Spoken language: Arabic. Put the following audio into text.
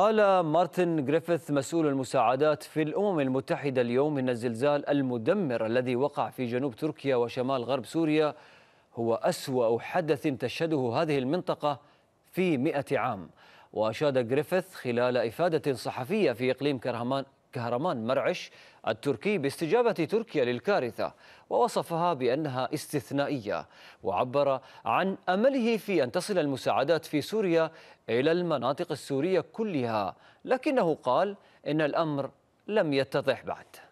قال مارتن جريفيث مسؤول المساعدات في الأمم المتحدة اليوم أن الزلزال المدمر الذي وقع في جنوب تركيا وشمال غرب سوريا هو أسوأ حدث تشهده هذه المنطقة في مئة عام وأشاد جريفيث خلال إفادة صحفية في إقليم كرهمان كهرمان مرعش التركي باستجابة تركيا للكارثة ووصفها بأنها استثنائية وعبر عن أمله في أن تصل المساعدات في سوريا إلى المناطق السورية كلها لكنه قال إن الأمر لم يتضح بعد